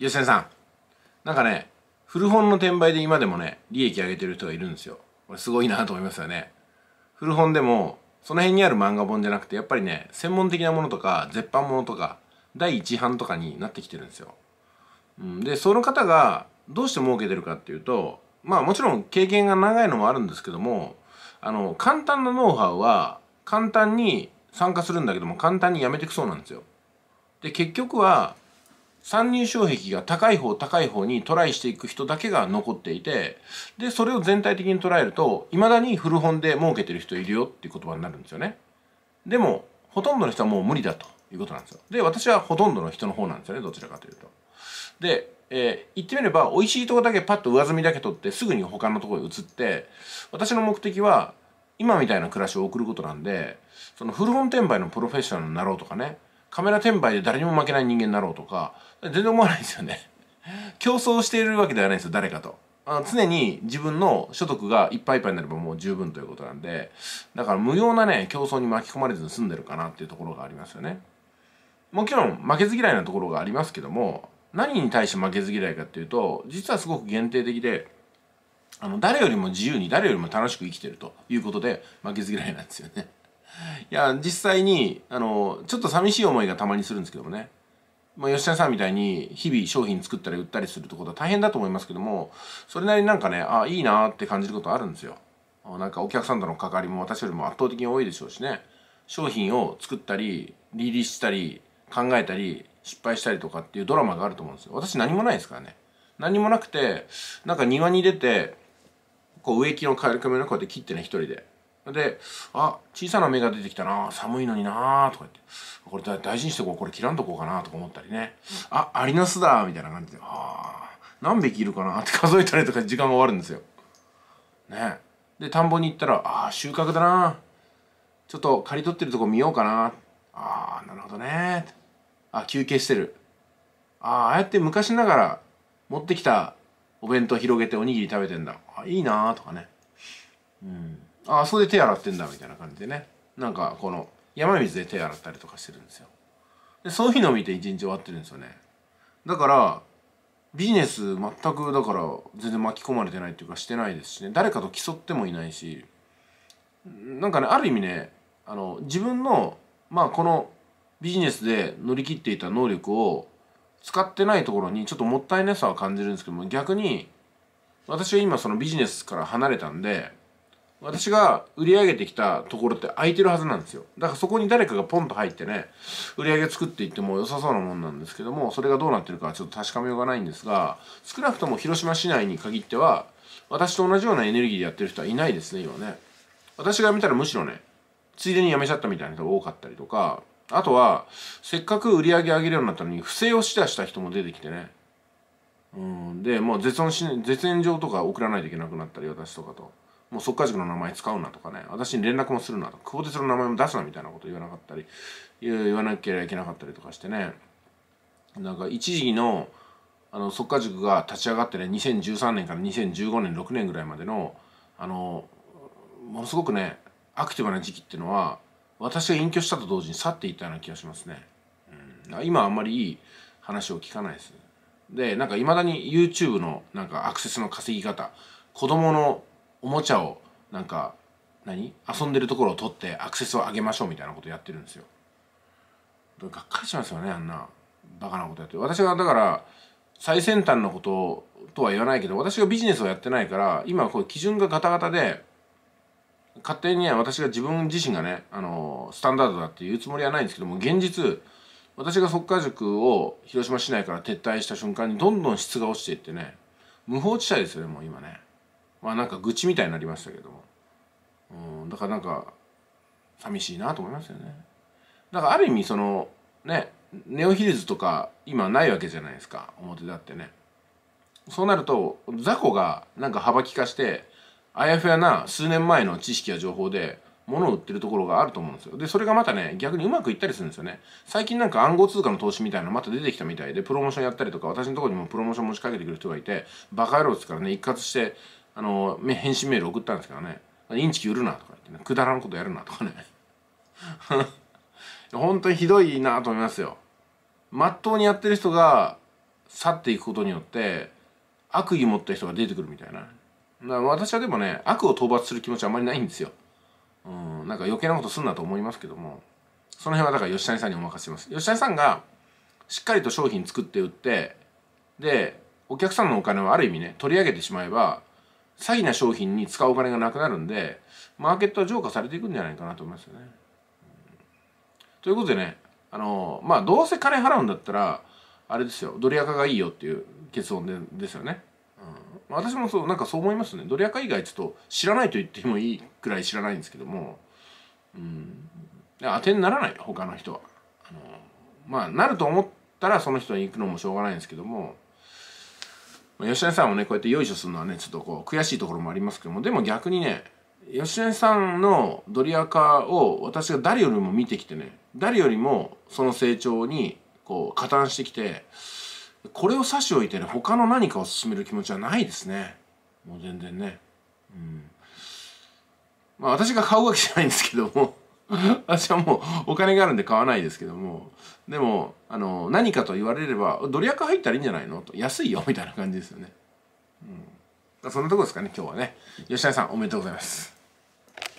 吉田さんなんかね古本の転売で今でもね利益上げてる人がいるんですよこれすごいなと思いますよね古本でもその辺にある漫画本じゃなくてやっぱりね専門的なものとか絶版ものとか第1版とかになってきてるんですよ、うん、でその方がどうして儲けてるかっていうとまあもちろん経験が長いのもあるんですけどもあの簡単なノウハウは簡単に参加するんだけども簡単にやめてくそうなんですよで結局は参入障壁が高い方高い方にトライしていく人だけが残っていてでそれを全体的に捉えると未だに古本で儲けてる人いるよっていう言葉になるんですよねでもほとんどの人はもう無理だということなんですよで私はほとんどの人の方なんですよねどちらかというとで、えー、言ってみれば美味しいとこだけパッと上積みだけ取ってすぐに他のところへ移って私の目的は今みたいな暮らしを送ることなんでその古本転売のプロフェッショナルになろうとかねカメラ転売で誰にも負けない人間になろうとか、全然思わないですよね。競争しているわけではないですよ、誰かと。あ常に自分の所得がいっぱいいっぱいになればもう十分ということなんで、だから無用なね、競争に巻き込まれずに済んでるかなっていうところがありますよね。もちろん負けず嫌いなところがありますけども、何に対して負けず嫌いかっていうと、実はすごく限定的で、あの、誰よりも自由に、誰よりも楽しく生きてるということで、負けず嫌いなんですよね。いや実際にあのちょっと寂しい思いがたまにするんですけどもね、まあ、吉田さんみたいに日々商品作ったり売ったりするってことは大変だと思いますけどもそれなりになんかねあいいなって感じることあるんですよなんかお客さんとの関わりも私よりも圧倒的に多いでしょうしね商品を作ったりリリースしたり考えたり失敗したりとかっていうドラマがあると思うんですよ私何もないですからね何もなくてなんか庭に出てこう植木の軽く込のこうやって切ってね一人でで、あ、小さな芽が出てきたな、寒いのになとか言って、これ大事にしてこう、これ切らんとこうかなとか思ったりね、あ、アリナスだみたいな感じで、あ何匹いるかなって数えたりとか時間が終わるんですよ。ね。で、田んぼに行ったら、あ、収穫だなちょっと刈り取ってるとこ見ようかなああ、なるほどねあ、休憩してる。ああ、ああやって昔ながら持ってきたお弁当広げておにぎり食べてんだ。あいいなとかね。うん。あそれで手洗ってんだみたいな感じでねなんかこの山水で手洗ったりとかしてるんですよでそういうのを見て一日終わってるんですよねだからビジネス全くだから全然巻き込まれてないっていうかしてないですしね誰かと競ってもいないしなんかねある意味ねあの自分のまあこのビジネスで乗り切っていた能力を使ってないところにちょっともったいなさは感じるんですけども逆に私は今そのビジネスから離れたんで私が売り上げてきたところって空いてるはずなんですよだからそこに誰かがポンと入ってね売り上げ作っていっても良さそうなもんなんですけどもそれがどうなってるかはちょっと確かめようがないんですが少なくとも広島市内に限っては私と同じようなエネルギーでやってる人はいないですね今ね私が見たらむしろねついでに辞めちゃったみたいな人が多かったりとかあとはせっかく売り上げ上げるようになったのに不正をしだした人も出てきてねうんでもう絶縁し絶縁状とか送らないといけなくなったり私とかと。もう速稼塾の名前使うなとかね私に連絡もするなと久保哲の名前も出すなみたいなこと言わなかったり言わなきゃいけなかったりとかしてねなんか一時期のあの速稼塾が立ち上がってね2013年から2015年6年ぐらいまでのあのものすごくねアクティブな時期っていうのは私が隠居したと同時に去っていったような気がしますね。うん、今あんまりいい話を聞かないです。でなんかいまだに YouTube のなんかアクセスの稼ぎ方子供のおもちゃをなんか何遊んでるところを取ってアクセスを上げましょうみたいなことやってるんですよ。がっかりしますよねあんなバカなことやって私はだから最先端のこととは言わないけど私がビジネスをやってないから今こう基準がガタガタで勝手にね私が自分自身がねあのスタンダードだって言うつもりはないんですけども現実私が速稼塾を広島市内から撤退した瞬間にどんどん質が落ちていってね無法地帯ですよねもう今ね。まあなんか愚痴みたいになりましたけども、うん、だからなんか寂しいなと思いますよねだからある意味そのねネオヒルズとか今ないわけじゃないですか表だってねそうなると雑魚がなんか幅利かしてあやふやな数年前の知識や情報で物を売ってるところがあると思うんですよでそれがまたね逆にうまくいったりするんですよね最近なんか暗号通貨の投資みたいなのまた出てきたみたいでプロモーションやったりとか私のとこにもプロモーション持ちかけてくる人がいてバカ野郎っつからね一括してあの返信メール送ったんですけどね「インチキ売るな」とか言ってね「くだらんことやるな」とかね 本当にひどいなと思いますよ。まっとうにやってる人が去っていくことによって悪意持った人が出てくるみたいな。私はでもね悪を討伐する気持ちはあまりないんですよ。うん、なんか余計なことすんなと思いますけどもその辺はだから吉谷さんにお任せします。吉谷さんがしっかりと商品作って売ってでお客さんのお金をある意味ね取り上げてしまえば詐欺な商品に使うお金がなくなるんでマーケットは浄化されていくんじゃないかなと思いますよね。ということでねあのまあどうせ金払うんだったらあれですよドリアカがいいよっていう結論でですよね。うん、私もそうなんかそう思いますねドリアカ以外ちょっと知らないと言ってもいいくらい知らないんですけども、うん、当てにならない他の人はあのまあなると思ったらその人に行くのもしょうがないんですけども吉田さんをねこうやってよいしょするのはねちょっとこう悔しいところもありますけどもでも逆にね吉田さんのドリアカを私が誰よりも見てきてね誰よりもその成長にこう加担してきてこれを差し置いてね他の何かを進める気持ちはないですねもう全然ねうんまあ私が買うわけじゃないんですけども 私はもうお金があるんで買わないですけどもでもあの何かと言われればドリアカ入ったらいいんじゃないのと安いよみたいな感じですよね、うん、そんなとこですかね今日はね吉田さんおめでとうございます